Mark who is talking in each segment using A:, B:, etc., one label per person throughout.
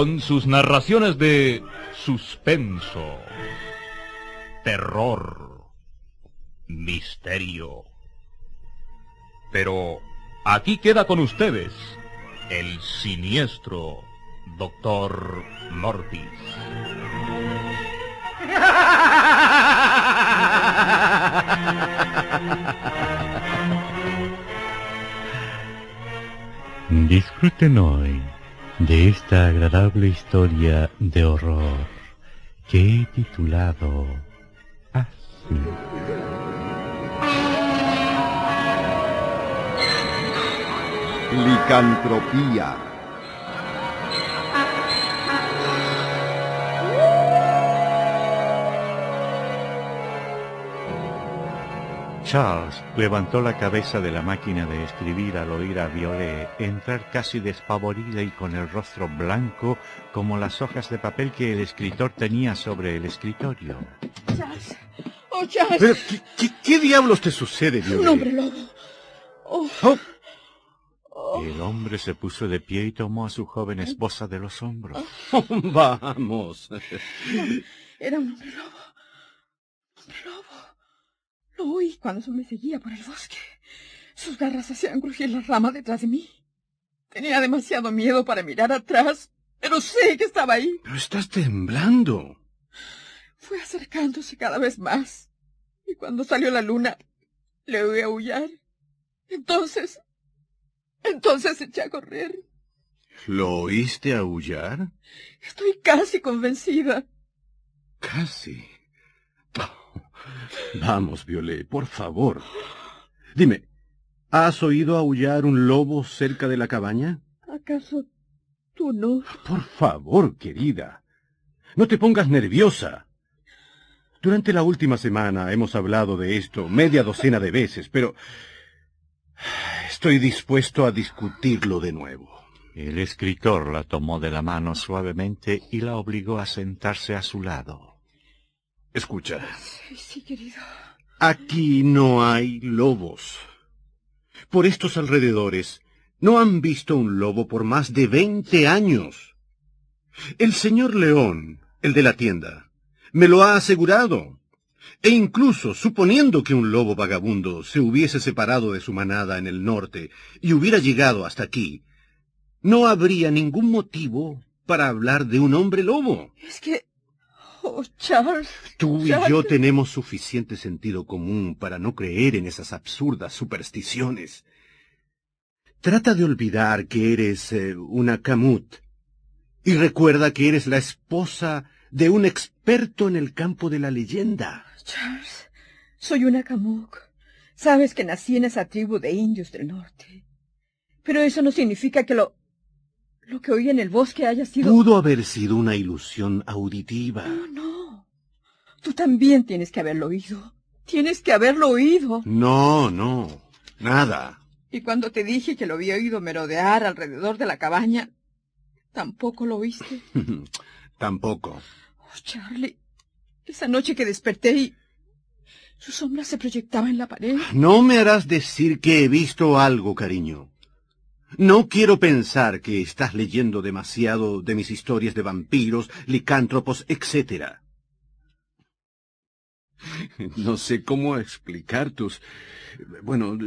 A: con sus narraciones de suspenso, terror,
B: misterio. Pero aquí queda con ustedes el siniestro Doctor Mortis. Disfruten hoy de esta agradable historia de horror que he titulado así.
A: Licantropía.
B: Charles levantó la cabeza de la máquina de escribir al oír a Violet entrar casi despavorida y con el rostro blanco como las hojas de papel que el escritor tenía sobre el escritorio.
C: Charles, oh Charles. qué,
B: diablos te sucede, Violet? Un hombre
C: lobo. Oh. Oh.
B: Oh. El hombre se puso de pie y tomó a su joven esposa de los hombros. vamos.
D: Era Un hombre lobo. Hoy, cuando cuando me seguía por el bosque. Sus garras hacían crujir la rama detrás de mí. Tenía demasiado miedo para mirar atrás, pero sé que estaba ahí. Pero
A: estás temblando.
D: Fue acercándose cada vez más. Y cuando salió la luna, le oí aullar. Entonces, entonces eché a correr.
A: ¿Lo oíste aullar?
D: Estoy casi convencida.
A: Casi. Vamos, Violet, por favor. Dime, ¿has oído aullar un lobo cerca de la cabaña?
D: ¿Acaso tú no?
A: Por favor, querida. No te pongas nerviosa. Durante la última semana hemos hablado de esto media docena de veces, pero estoy dispuesto a discutirlo
B: de nuevo. El escritor la tomó de la mano suavemente y la obligó a sentarse
A: a su lado. Escucha.
D: Sí, sí, querido.
A: Aquí no hay lobos. Por estos alrededores no han visto un lobo por más de veinte años. El señor León, el de la tienda, me lo ha asegurado. E incluso suponiendo que un lobo vagabundo se hubiese separado de su manada en el norte y hubiera llegado hasta aquí, no habría ningún motivo para hablar de un hombre lobo. Es que
C: Oh, Charles.
A: Tú y yo tenemos suficiente sentido común para no creer en esas absurdas supersticiones. Trata de olvidar que eres eh, una camut y recuerda que eres la esposa de un experto en el campo de la leyenda.
D: Charles, soy una camut. Sabes que nací en esa tribu de indios del norte. Pero eso no significa que lo... Lo que oí en el bosque haya sido... Pudo
A: haber sido una ilusión auditiva. No, no.
D: Tú también tienes que haberlo oído. Tienes que haberlo oído.
A: No, no. Nada.
D: Y cuando te dije que lo había oído merodear alrededor de la cabaña, ¿tampoco lo oíste?
A: tampoco.
D: Oh, Charlie, esa noche que desperté y... Su sombra se proyectaba en la pared.
A: No me harás decir que he visto algo, cariño. No quiero pensar que estás leyendo demasiado de mis historias de vampiros, licántropos, etc. No sé cómo explicar tus... bueno,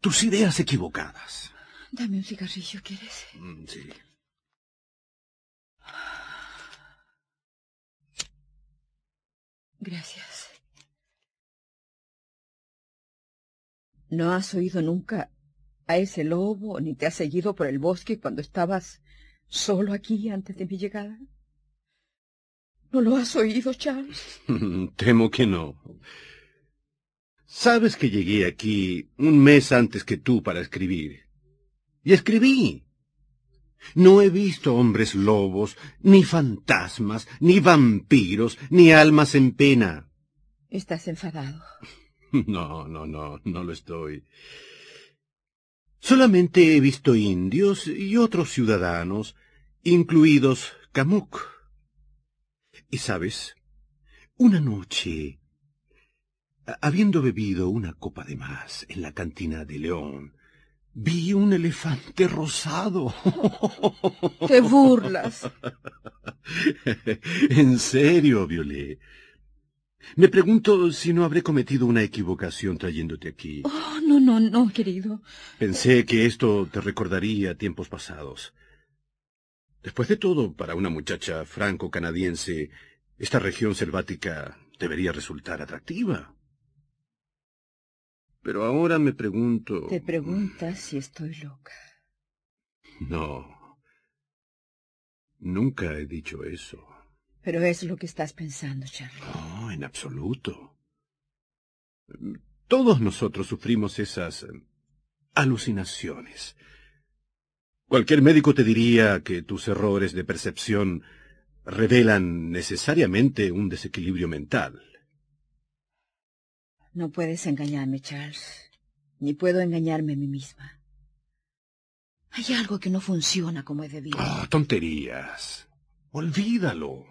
A: tus ideas equivocadas.
D: Dame un cigarrillo, ¿quieres? Mm, sí. Gracias. ¿No has oído nunca a ese lobo, ni te has seguido por el bosque cuando estabas solo aquí antes de mi llegada? ¿No lo has oído, Charles?
A: Temo que no. Sabes que llegué aquí un mes antes que tú para escribir. Y escribí. No he visto hombres lobos, ni fantasmas, ni vampiros, ni almas en pena.
D: Estás enfadado.
A: No, no, no, no lo estoy. Solamente he visto indios y otros ciudadanos, incluidos Camuc. Y sabes, una noche, habiendo bebido una copa de más en la cantina de León, vi un elefante rosado. Te burlas. en serio, Violet. Me pregunto si no habré cometido una equivocación trayéndote aquí.
D: Oh, no, no, no, querido.
A: Pensé que esto te recordaría tiempos pasados. Después de todo, para una muchacha franco-canadiense, esta región selvática debería resultar atractiva. Pero ahora me pregunto... Te
D: preguntas si estoy loca.
A: No. Nunca he dicho eso.
D: Pero es lo que estás pensando, Charlie.
A: Ah en absoluto. Todos nosotros sufrimos esas eh, alucinaciones. Cualquier médico te diría que tus errores de percepción revelan necesariamente un desequilibrio mental.
D: No puedes engañarme, Charles, ni puedo engañarme a mí misma. Hay algo que no funciona como he debido. oh,
A: tonterías. Olvídalo.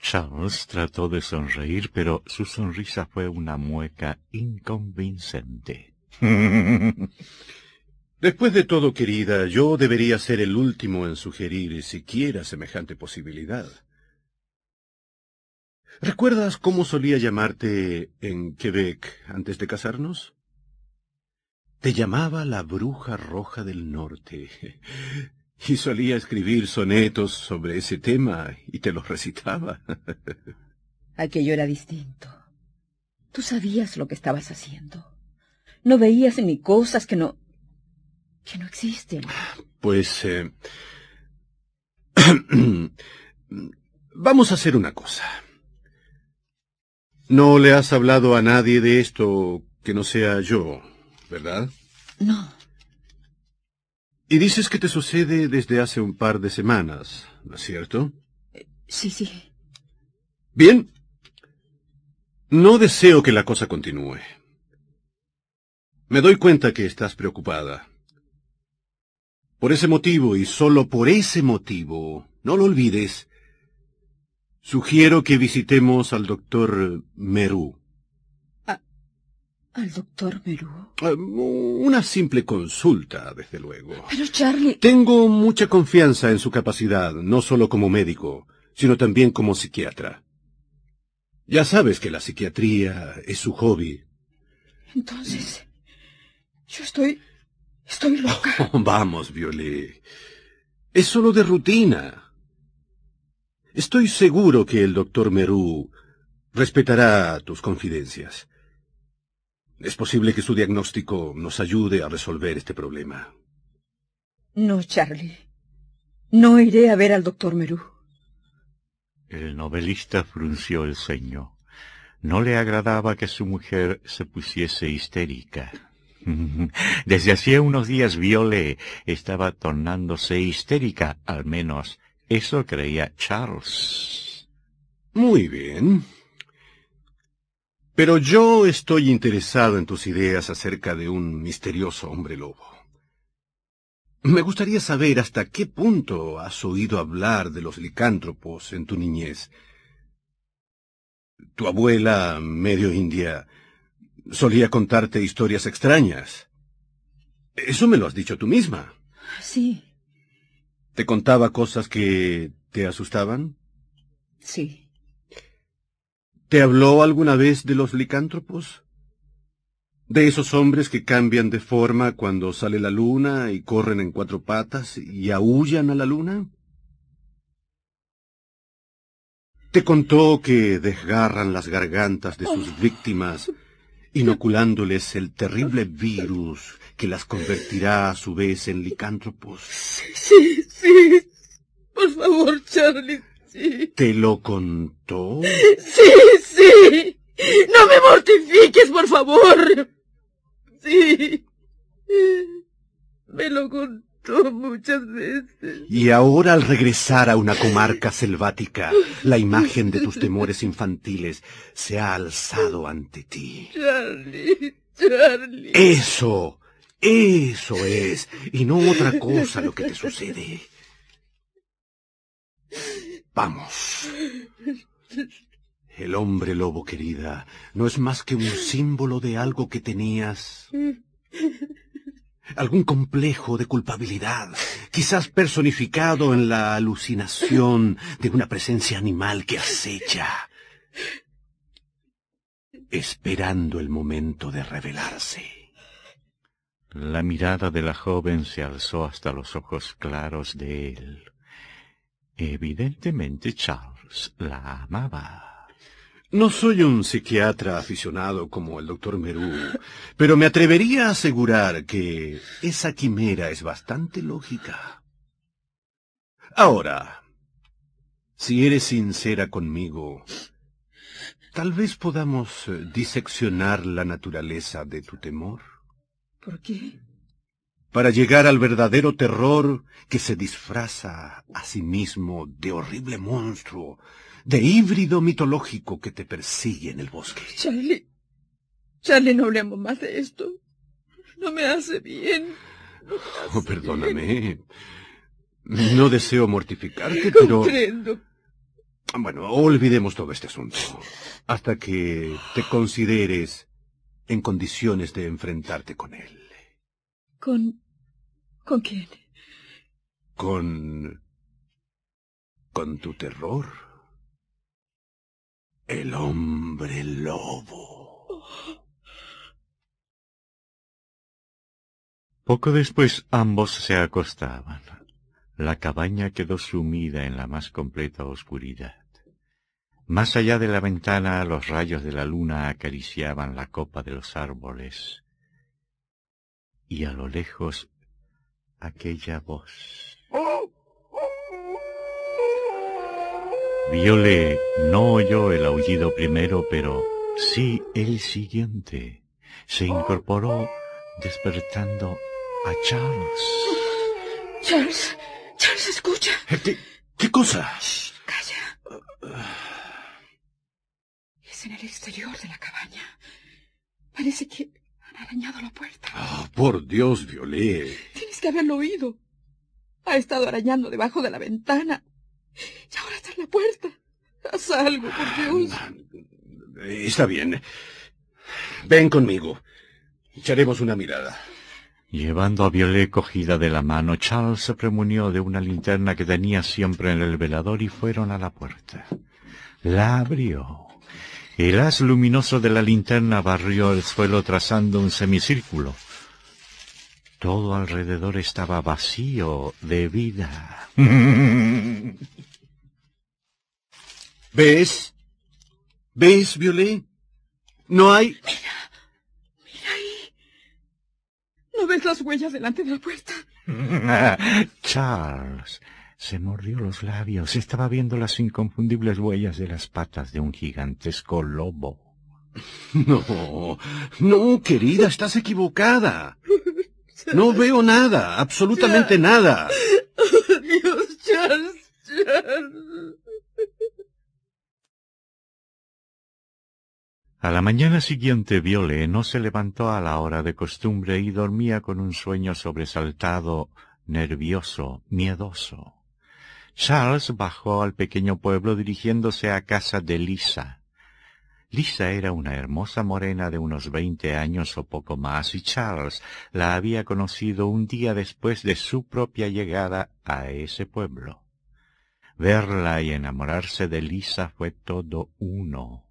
B: Charles trató de sonreír, pero su sonrisa fue una mueca
A: inconvincente. Después de todo, querida, yo debería ser el último en sugerir siquiera semejante posibilidad. ¿Recuerdas cómo solía llamarte en Quebec antes de casarnos? Te llamaba la bruja roja del norte. Y solía escribir sonetos sobre ese tema y te los recitaba.
D: Aquello era distinto. Tú sabías lo que estabas haciendo. No veías ni cosas que no... que no existen.
A: Pues... Eh, vamos a hacer una cosa. No le has hablado a nadie de esto que no sea yo, ¿verdad? No. Y dices que te sucede desde hace un par de semanas, ¿no es cierto?
D: Eh, sí, sí.
A: Bien. No deseo que la cosa continúe. Me doy cuenta que estás preocupada. Por ese motivo, y solo por ese motivo, no lo olvides, sugiero que visitemos al doctor Meru.
C: ¿Al doctor Merú?
A: Ah, una simple consulta, desde luego.
C: Pero Charlie...
A: Tengo mucha confianza en su capacidad, no solo como médico, sino también como psiquiatra. Ya sabes que la psiquiatría es su hobby.
D: Entonces... Yo estoy... Estoy loca.
A: vamos, Violet. Es solo de rutina. Estoy seguro que el doctor Merú respetará tus confidencias. Es posible que su diagnóstico nos ayude a resolver este problema.
D: No, Charlie. No iré a ver al doctor Meru.
A: El
B: novelista frunció el ceño. No le agradaba que su mujer se pusiese histérica. Desde hacía unos días Viole estaba tornándose histérica, al menos eso creía Charles.
A: Muy bien. Pero yo estoy interesado en tus ideas acerca de un misterioso hombre lobo. Me gustaría saber hasta qué punto has oído hablar de los licántropos en tu niñez. Tu abuela, medio india, solía contarte historias extrañas. Eso me lo has dicho tú misma. Sí. ¿Te contaba cosas que te asustaban? Sí. ¿Te habló alguna vez de los licántropos? De esos hombres que cambian de forma cuando sale la luna y corren en cuatro patas y aullan a la luna? ¿Te contó que desgarran las gargantas de sus víctimas, inoculándoles el terrible virus que las convertirá a su vez en licántropos?
C: Sí, sí. Por favor, Charlie,
A: ¿Te lo contó?
C: Sí, sí. No me mortifiques, por favor. Sí. Me lo contó muchas veces.
A: Y ahora al regresar a una comarca selvática, la imagen de tus temores infantiles se ha alzado ante
C: ti. Charlie, Charlie.
A: Eso, eso es, y no otra cosa lo que te
C: sucede.
A: Vamos. El hombre lobo, querida, no es más que un símbolo de algo que tenías. Algún complejo de culpabilidad, quizás personificado en la alucinación de una presencia animal que acecha, esperando el momento de revelarse.
B: La mirada de la joven se alzó hasta los ojos
A: claros de él. Evidentemente Charles la amaba. No soy un psiquiatra aficionado como el doctor Meru, pero me atrevería a asegurar que esa quimera es bastante lógica. Ahora, si eres sincera conmigo, tal vez podamos eh, diseccionar la naturaleza de tu temor. ¿Por qué? para llegar al verdadero terror que se disfraza a sí mismo de horrible monstruo, de híbrido mitológico que te persigue en el bosque.
D: Charlie, Charlie, no hablemos
C: más de esto. No me hace bien.
A: Oh, perdóname. No deseo mortificarte, pero... Bueno, olvidemos todo este asunto. Hasta que te consideres en condiciones de enfrentarte con él.
D: ¿Con ¿Con quién?
A: Con... con tu terror. El hombre lobo.
B: Poco después ambos se acostaban. La cabaña quedó sumida en la más completa oscuridad. Más allá de la ventana los rayos de la luna acariciaban la copa de los árboles y a lo lejos aquella voz. ¡Oh! Viole no oyó el aullido primero, pero sí el siguiente. Se incorporó despertando a Charles.
C: Charles, Charles, escucha. Eh, ¿Qué, qué cosa? calla.
D: Es en el exterior de la cabaña. Parece que ha arañado la puerta.
A: Ah, por Dios, Violet.
D: Tienes que haberlo oído. Ha estado arañando debajo de la ventana. Y ahora está en la puerta. Haz algo, por ah, Dios.
A: Está bien. Ven conmigo. Echaremos una mirada.
B: Llevando a Violet cogida de la mano, Charles se premunió de una linterna que tenía siempre en el velador y fueron a la puerta. La abrió. El haz luminoso de la linterna barrió el suelo trazando un semicírculo. Todo alrededor estaba vacío
A: de vida. ¿Ves? ¿Ves, Violet? No hay... Mira, mira ahí.
D: ¿No ves las huellas delante de la puerta?
B: Charles, se mordió los labios. Estaba viendo las inconfundibles huellas de las
A: patas de un gigantesco lobo. No, no, querida, estás equivocada. No veo nada, absolutamente nada.
C: Dios, Charles, Charles.
B: A la mañana siguiente Viole no se levantó a la hora de costumbre y dormía con un sueño sobresaltado, nervioso, miedoso. Charles bajó al pequeño pueblo dirigiéndose a casa de Lisa. Lisa era una hermosa morena de unos veinte años o poco más, y Charles la había conocido un día después de su propia llegada a ese pueblo. Verla y enamorarse de Lisa fue todo uno.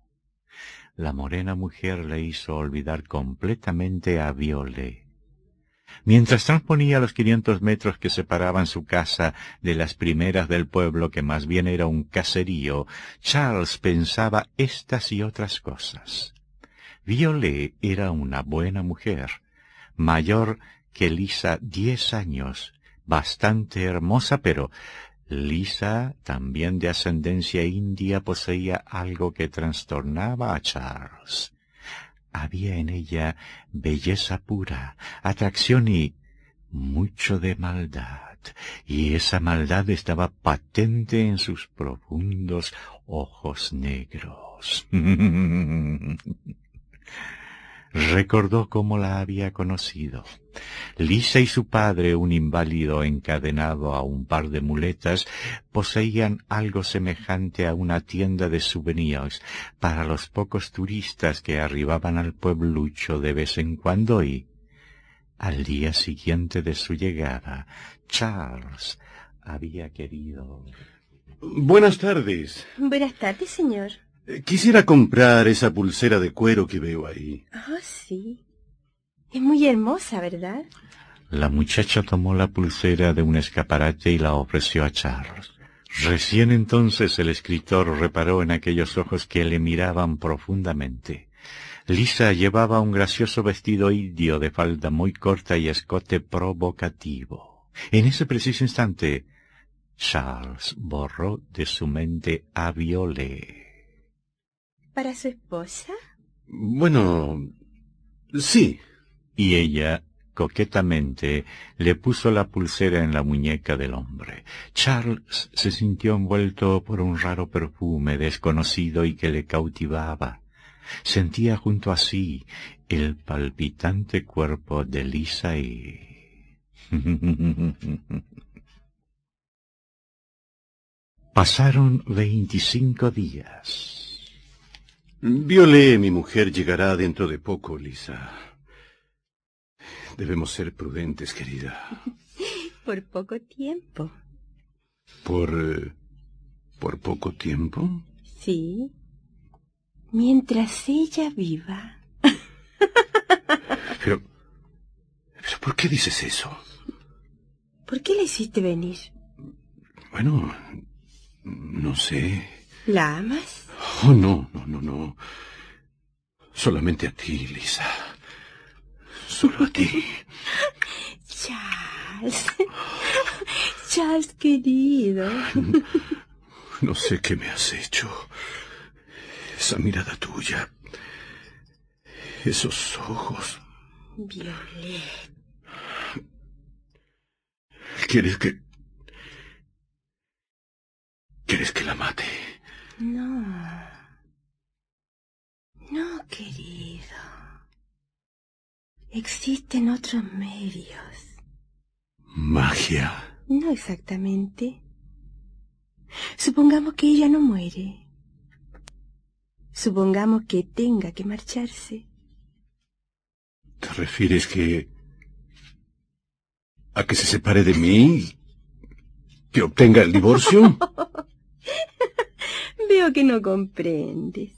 B: La morena mujer le hizo olvidar completamente a Violet. Mientras transponía los quinientos metros que separaban su casa de las primeras del pueblo, que más bien era un caserío, Charles pensaba estas y otras cosas. Violet era una buena mujer, mayor que Lisa diez años, bastante hermosa, pero Lisa, también de ascendencia india, poseía algo que trastornaba a Charles. Había en ella belleza pura, atracción y mucho de maldad, y esa maldad estaba patente en sus profundos ojos negros. Recordó cómo la había conocido. Lisa y su padre, un inválido encadenado a un par de muletas, poseían algo semejante a una tienda de souvenirs para los pocos turistas que arribaban al pueblucho de vez en cuando y, al día siguiente de su llegada, Charles
A: había querido... Buenas tardes.
D: Buenas tardes, señor.
A: Eh, quisiera comprar esa pulsera de cuero que veo ahí.
D: —Ah, sí. Es muy hermosa, ¿verdad?
B: La muchacha tomó la pulsera de un escaparate y la ofreció a Charles. Recién entonces el escritor reparó en aquellos ojos que le miraban profundamente. Lisa llevaba un gracioso vestido indio de falda muy corta y escote provocativo. En ese preciso instante, Charles borró de su mente a Violet.
D: ¿Para su esposa?
B: Bueno, sí. Y ella, coquetamente, le puso la pulsera en la muñeca del hombre. Charles se sintió envuelto por un raro perfume desconocido y que le cautivaba. Sentía junto a sí el palpitante cuerpo de Lisa y... Pasaron veinticinco días.
A: Violé, mi mujer llegará dentro de poco, Lisa. Debemos ser prudentes, querida.
D: Por poco tiempo.
A: ¿Por... Eh, por poco tiempo?
D: Sí. Mientras ella viva.
A: Pero... ¿Pero por qué dices eso?
D: ¿Por qué la hiciste venir?
A: Bueno, no sé.
D: ¿La amas?
A: Oh, no, no, no, no. Solamente a ti, Lisa. Solo a ti.
D: Charles. Charles, querido.
A: No, sé qué me has hecho. Esa mirada tuya. Esos ojos.
D: Violet.
A: ¿Quieres que...
C: ¿Quieres que la mate? No. No, querido.
D: Existen otros medios.
A: Magia.
D: No exactamente. Supongamos que ella no muere. Supongamos que tenga que marcharse.
A: ¿Te refieres que... a que se separe de mí? ¿Que obtenga el divorcio?
D: Veo que no comprendes.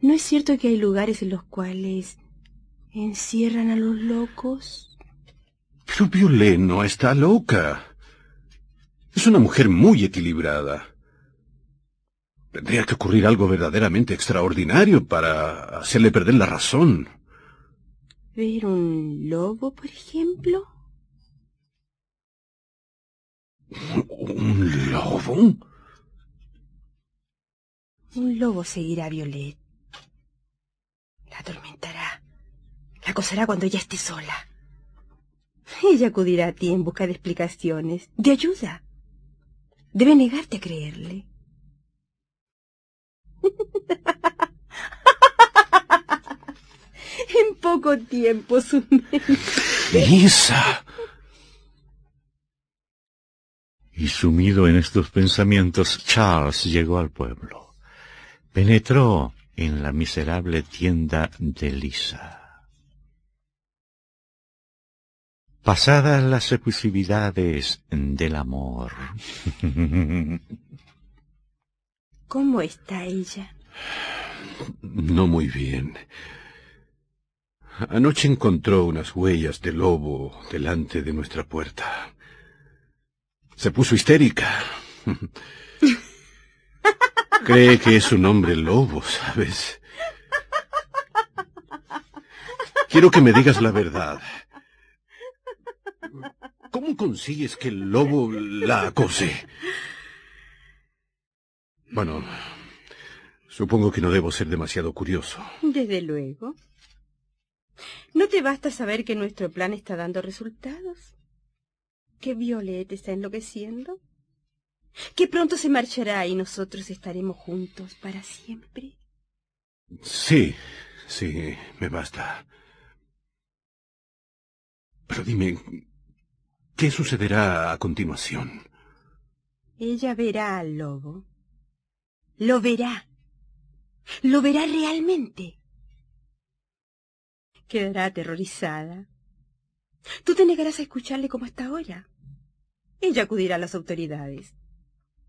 D: ¿No es cierto que hay lugares en los cuales encierran a los locos?
A: Pero Violet no está loca. Es una mujer muy equilibrada. Tendría que ocurrir algo verdaderamente extraordinario para hacerle perder la razón.
D: ¿Ver un lobo, por ejemplo? ¿Un lobo? Un lobo seguirá a Violet. La atormentará. La acosará cuando ella esté sola. Ella acudirá a ti en busca de explicaciones, de ayuda. Debe negarte a creerle. en poco tiempo su mente... ¡Lisa!
B: Y sumido en estos pensamientos, Charles llegó al pueblo. Penetró en la miserable tienda de Lisa. Pasadas las exclusividades del amor.
D: ¿Cómo está ella?
A: No muy bien. Anoche encontró unas huellas de lobo delante de nuestra puerta. Se puso histérica. Cree que es un hombre lobo, ¿sabes? Quiero que me digas la verdad. ¿Cómo consigues que el lobo la acose? Bueno, supongo que no debo ser demasiado curioso.
D: Desde luego. ¿No te basta saber que nuestro plan está dando resultados? ¿Que Violet está enloqueciendo? que pronto se marchará y nosotros estaremos juntos para siempre.
A: Sí, sí, me basta. Pero dime, ¿qué sucederá a continuación?
D: Ella verá al lobo. Lo verá. Lo verá realmente. Quedará aterrorizada. Tú te negarás a escucharle como hasta ahora. Ella acudirá a las autoridades.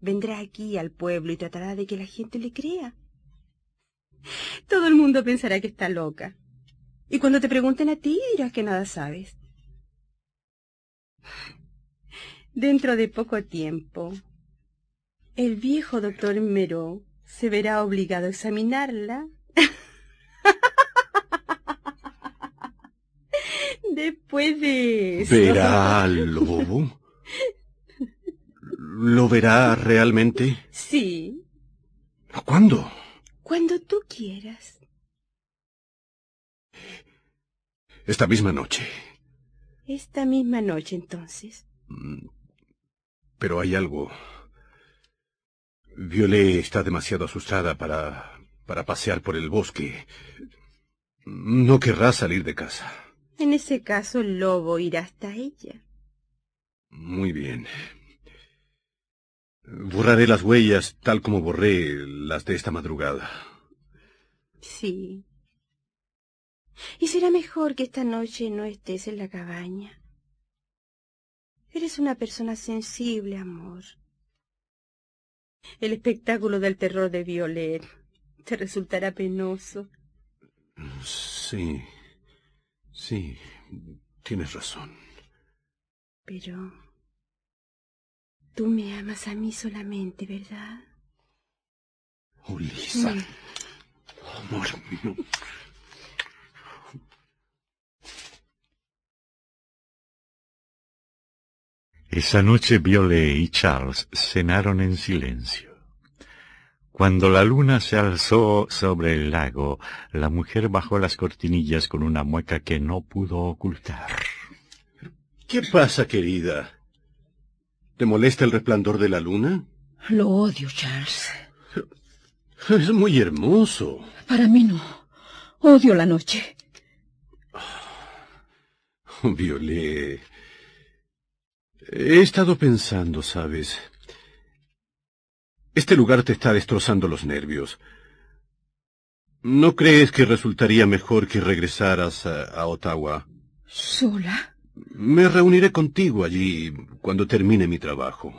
D: Vendrá aquí al pueblo y tratará de que la gente le crea. Todo el mundo pensará que está loca. Y cuando te pregunten a ti dirás que nada sabes. Dentro de poco tiempo, el viejo doctor Mero se verá obligado a examinarla. Después de ¿Verá
A: al lobo? ¿Lo verá realmente?
D: Sí. ¿Cuándo? Cuando tú quieras.
A: Esta misma noche.
D: Esta misma noche, entonces.
A: Mm, pero hay algo. Violet está demasiado asustada para... para pasear por el bosque. No querrá salir de casa.
D: En ese caso, el lobo irá hasta ella.
A: Muy bien. Borraré las huellas tal como borré las de esta madrugada.
D: Sí. Y será mejor que esta noche no estés en la cabaña. Eres una persona sensible, amor. El espectáculo del terror de Violet te resultará penoso.
A: Sí, sí, tienes razón.
D: Pero... Tú me amas a mí solamente, ¿verdad?
C: Ulisa. ¡Oh, Amor mío. Esa
B: noche Viole y Charles cenaron en silencio. Cuando la luna se alzó sobre el lago, la mujer bajó las cortinillas con una
A: mueca que no pudo ocultar. ¿Qué pasa, querida? ¿Te molesta el resplandor de la luna?
D: Lo odio, Charles.
A: Es muy hermoso.
D: Para mí no. Odio la noche.
A: Oh, Violet. He estado pensando, ¿sabes? Este lugar te está destrozando los nervios. ¿No crees que resultaría mejor que regresaras a Ottawa?
D: ¿Sola?
A: Me reuniré contigo allí cuando termine mi trabajo.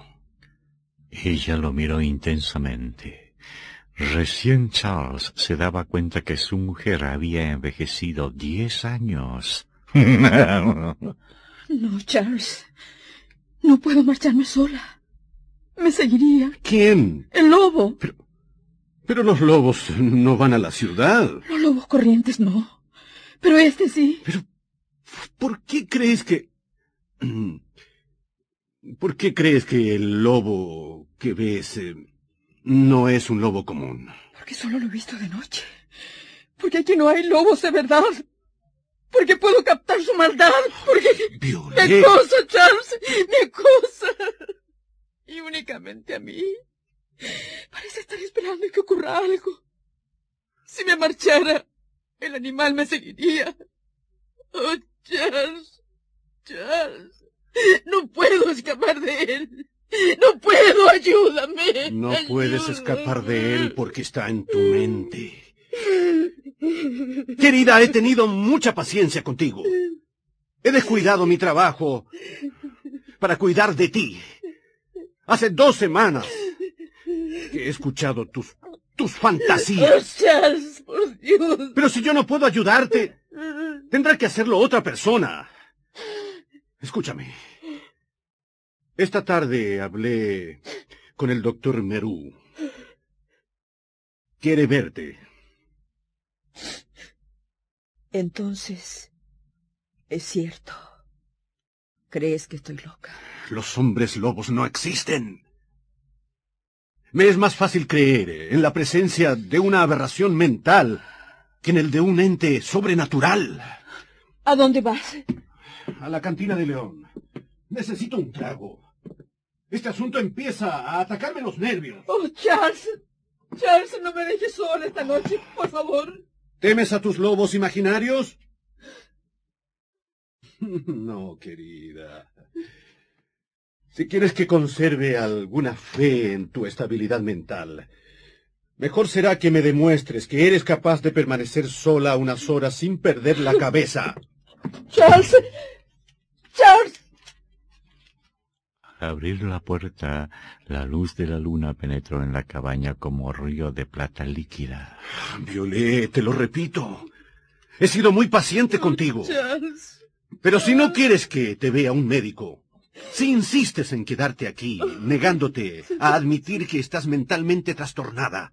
A: Ella lo miró intensamente.
B: Recién Charles se daba cuenta que su mujer había envejecido diez años. no,
D: Charles. No puedo marcharme sola. Me seguiría.
A: ¿Quién?
D: El lobo. Pero,
A: pero los lobos no van a la ciudad.
D: Los lobos corrientes no. Pero este
A: sí. Pero, ¿Por qué crees que... ¿Por qué crees que el lobo que ves eh, no es un lobo común?
C: Porque solo lo he visto de noche. Porque aquí no hay lobos de verdad. Porque puedo captar su maldad. Porque... Me acosa, Charles. Me acosa. Y únicamente a mí. Parece estar esperando que ocurra algo. Si me marchara, el animal me seguiría. Oh, Charles, Charles, no puedo escapar de él. No puedo, ayúdame. No
A: puedes escapar de él porque está en tu mente.
C: Querida, he tenido
A: mucha paciencia contigo. He descuidado mi trabajo para cuidar de ti. Hace dos semanas que he escuchado tus, tus fantasías. Oh, Charles,
C: por Dios.
A: Pero si yo no puedo ayudarte, Tendrá que hacerlo otra persona. Escúchame. Esta tarde hablé con el doctor Meru. Quiere verte.
D: Entonces, es cierto. ¿Crees que estoy loca?
A: Los hombres lobos no existen. Me es más fácil creer en la presencia de una aberración mental que en el de un ente sobrenatural.
D: ¿A dónde vas?
A: A la cantina de León. Necesito un trago. Este asunto empieza a atacarme los nervios. Oh, Charles. Charles, no me dejes sola esta noche, por favor. ¿Temes a tus lobos imaginarios? No, querida. Si quieres que conserve alguna fe en tu estabilidad mental, Mejor será que me demuestres que eres capaz de permanecer sola unas horas sin perder la cabeza.
C: Charles. Charles.
B: Al abrir la puerta, la luz de la luna penetró en la cabaña como río de
A: plata líquida. Violet, te lo repito. He sido muy paciente oh, contigo.
C: Charles.
A: Pero si no quieres que te vea un médico, si insistes en quedarte aquí, oh. negándote a admitir que estás mentalmente trastornada,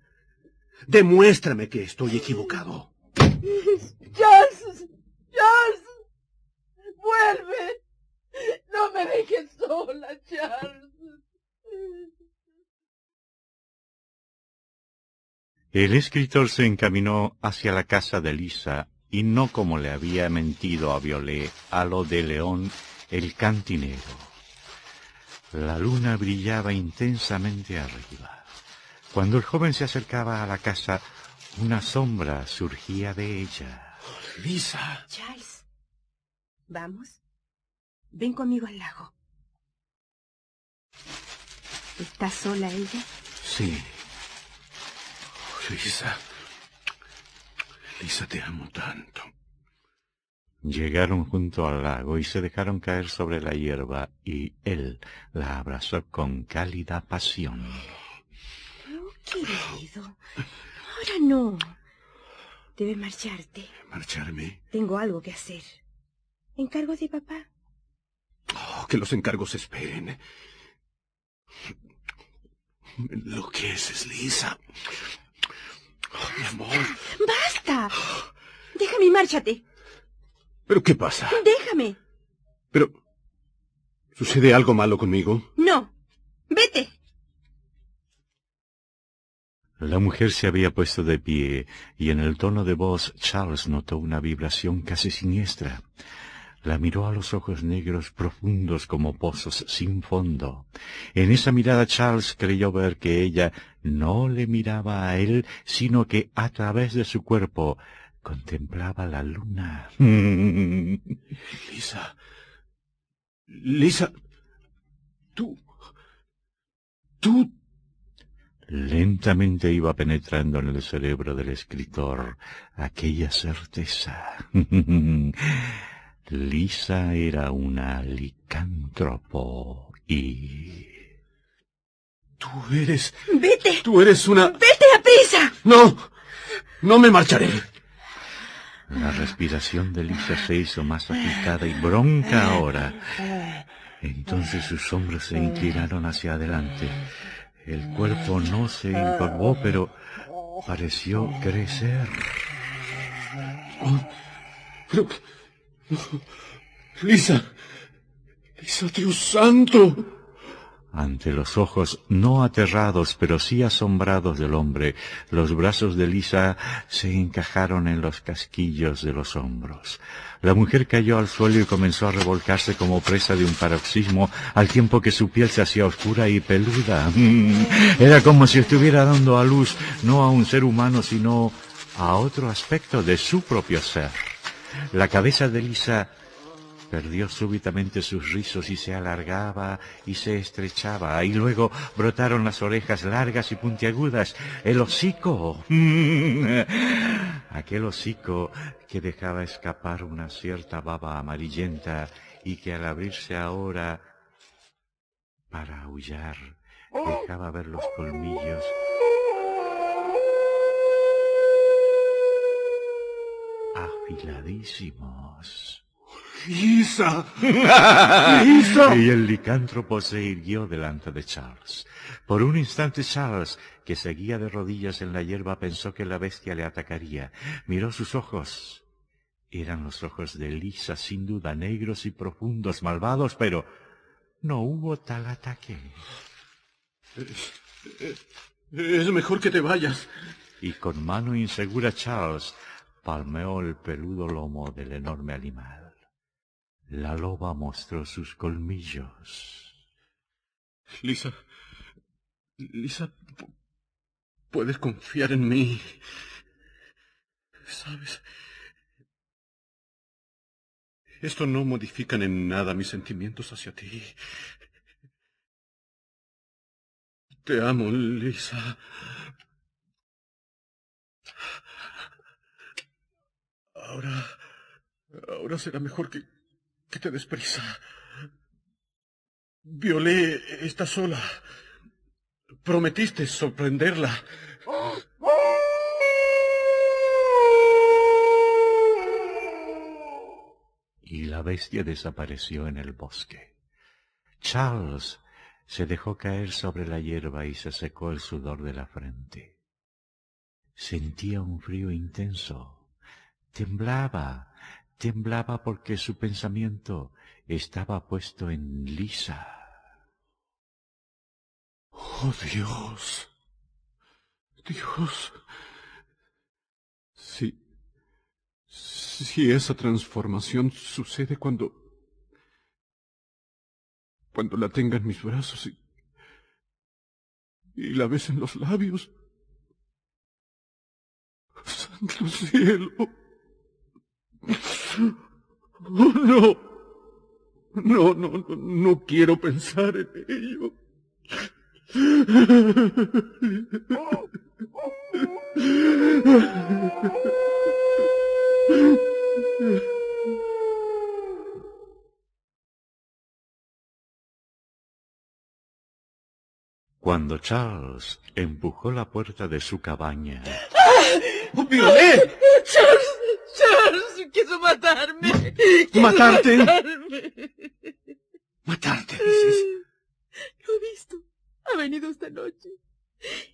A: Demuéstrame que estoy equivocado.
C: Charles, Charles, vuelve. No me dejes sola, Charles.
B: El escritor se encaminó hacia la casa de Lisa y no como le había mentido a Violet a lo de León el cantinero. La luna brillaba intensamente arriba. Cuando el joven se acercaba a la casa, una sombra surgía de ella.
D: Lisa. Charles, ¿vamos? Ven conmigo al lago. ¿Está sola ella?
A: Sí. Lisa. Lisa, te amo tanto.
B: Llegaron junto al lago y se dejaron caer sobre la hierba y él la abrazó con cálida pasión.
D: Querido, ahora no. Debes marcharte.
A: ¿Marcharme?
D: Tengo algo que hacer. ¿Encargo de papá?
A: Oh, que los encargos esperen. Lo que es, es Lisa.
D: Oh, mi amor. ¡Basta! Déjame y márchate.
A: ¿Pero qué pasa? Déjame. Pero... ¿Sucede algo malo conmigo?
D: No. Vete.
A: La mujer
B: se había puesto de pie, y en el tono de voz Charles notó una vibración casi siniestra. La miró a los ojos negros profundos como pozos sin fondo. En esa mirada Charles creyó ver que ella no le miraba a él, sino que a través de su cuerpo contemplaba la luna.
C: Lisa. Lisa. Tú. Tú
B: Lentamente iba penetrando en el cerebro del escritor aquella certeza. Lisa era una licántropo y...
A: Tú eres... Vete. Tú eres una... Vete a prisa. No. No me marcharé.
B: La respiración de Lisa se hizo más agitada y bronca ahora. Entonces sus hombros se inclinaron hacia adelante. El cuerpo no se encorvó, pero pareció crecer.
A: Oh, Lisa, Lisa, Dios santo.
B: Ante los ojos, no aterrados, pero sí asombrados del hombre, los brazos de Lisa se encajaron en los casquillos de los hombros. La mujer cayó al suelo y comenzó a revolcarse como presa de un paroxismo, al tiempo que su piel se hacía oscura y peluda. Mm, era como si estuviera dando a luz no a un ser humano, sino a otro aspecto de su propio ser. La cabeza de Lisa Perdió súbitamente sus rizos y se alargaba y se estrechaba, y luego brotaron las orejas largas y puntiagudas, el hocico. Aquel hocico que dejaba escapar una cierta baba amarillenta y que al abrirse ahora para aullar dejaba ver los colmillos afiladísimos.
C: Isa. Isa. Y
B: el licántropo se irguió delante de Charles. Por un instante Charles, que seguía de rodillas en la hierba, pensó que la bestia le atacaría. Miró sus ojos. Eran los ojos de Lisa, sin duda, negros y profundos, malvados, pero no hubo tal ataque.
A: es mejor que te vayas.
B: Y con mano insegura Charles palmeó el peludo lomo del enorme animal. La loba mostró sus colmillos.
A: Lisa, Lisa, puedes confiar en mí. ¿Sabes? Esto no modifican en nada mis sentimientos hacia ti. Te amo, Lisa. Ahora... Ahora será mejor que, que te desprisa. Violé está sola. Prometiste sorprenderla.
B: Y la bestia desapareció en el bosque. Charles se dejó caer sobre la hierba y se secó el sudor de la frente. Sentía un frío intenso. Temblaba temblaba porque su pensamiento estaba puesto en Lisa.
A: ¡Oh Dios! Dios. Si... Si esa transformación sucede cuando... Cuando la tenga en mis brazos y... Y la en los labios. ¡Santo cielo! no. No, no, no, quiero pensar en ello.
C: Cuando Charles empujó la puerta de su cabaña. ¡Ah! ¡Violet! ¡Charles! quiso matarme. ¿Matarte? ¿Matarte, dices? Mm, lo he visto. Ha venido esta noche.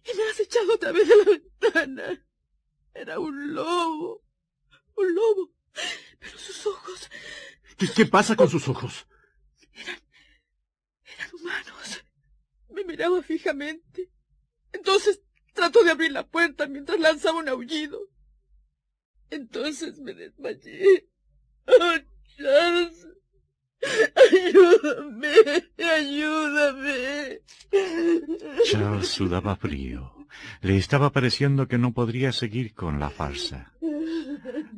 C: Y me has echado otra vez de la ventana. Era un lobo.
A: Un lobo. Pero sus ojos... ¿Qué, pasa con sus ojos?
C: Eran... Eran humanos. Me miraba fijamente. Entonces trató de abrir la puerta mientras lanzaba un aullido. Entonces me desmayé. ¡Oh, Charles! ¡Ayúdame! ¡Ayúdame! Charles
B: sudaba frío. Le estaba pareciendo que no podría seguir con la farsa.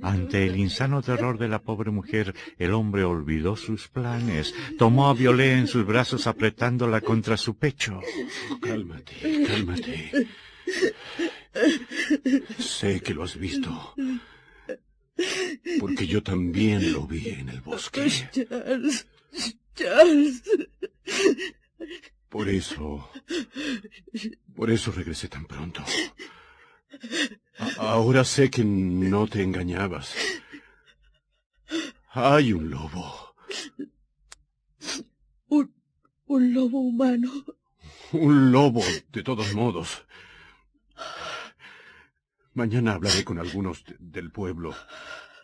B: Ante el insano terror de la pobre mujer, el hombre olvidó sus planes. Tomó a Violet en sus brazos apretándola
A: contra su pecho. Cálmate, cálmate. Sé que lo has visto. Porque yo también lo vi
C: en el bosque. Charles, Charles.
A: Por eso... Por eso regresé tan pronto. ahora sé que no te engañabas. Hay un lobo.
C: Un, un lobo humano.
A: Un lobo, de todos modos. Mañana hablaré con algunos del pueblo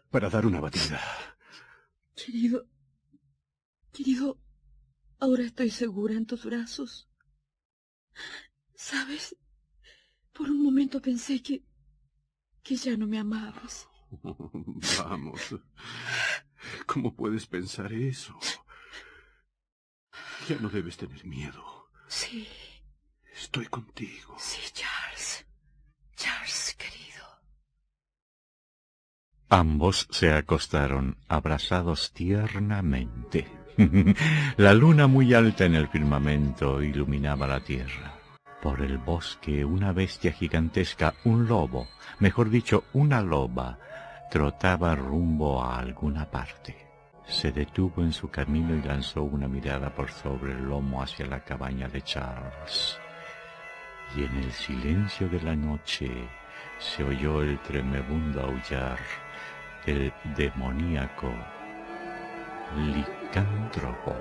A: para dar una batida.
D: Querido, querido, ahora estoy segura en tus brazos. ¿Sabes? Por un momento pensé que... que ya no me amabas.
A: Vamos. ¿Cómo puedes pensar eso? Ya no debes tener miedo. Sí. Estoy contigo. Sí, ya.
B: Ambos se acostaron, abrazados tiernamente. la luna muy alta en el firmamento iluminaba la tierra. Por el bosque una bestia gigantesca, un lobo, mejor dicho, una loba, trotaba rumbo a alguna parte. Se detuvo en su camino y lanzó una mirada por sobre el lomo hacia la cabaña de Charles. Y en el silencio de la noche se oyó el tremebundo aullar el demoníaco
C: licántropo.